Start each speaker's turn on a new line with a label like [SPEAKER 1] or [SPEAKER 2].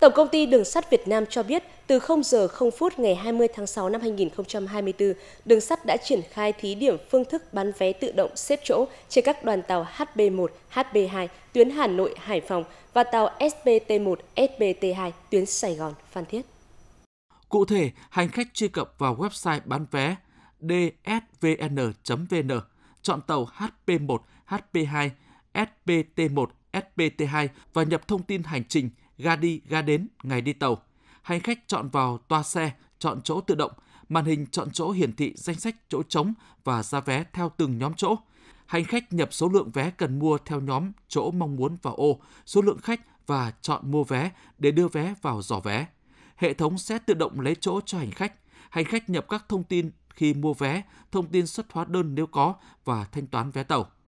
[SPEAKER 1] Tổng công ty Đường sắt Việt Nam cho biết, từ 0 giờ 0 phút ngày 20 tháng 6 năm 2024, đường sắt đã triển khai thí điểm phương thức bán vé tự động xếp chỗ trên các đoàn tàu HB1, HB2 tuyến Hà Nội, Hải Phòng và tàu SBT1, SBT2 tuyến Sài Gòn, Phan Thiết.
[SPEAKER 2] Cụ thể, hành khách truy cập vào website bán vé dsvn.vn, chọn tàu HP1, HP2, SBT1, SBT2 và nhập thông tin hành trình ga đi ga đến ngày đi tàu. Hành khách chọn vào toa xe, chọn chỗ tự động, màn hình chọn chỗ hiển thị danh sách chỗ trống và ra vé theo từng nhóm chỗ. Hành khách nhập số lượng vé cần mua theo nhóm chỗ mong muốn vào ô, số lượng khách và chọn mua vé để đưa vé vào giỏ vé. Hệ thống sẽ tự động lấy chỗ cho hành khách. Hành khách nhập các thông tin khi mua vé, thông tin xuất hóa đơn nếu có và thanh toán vé tàu.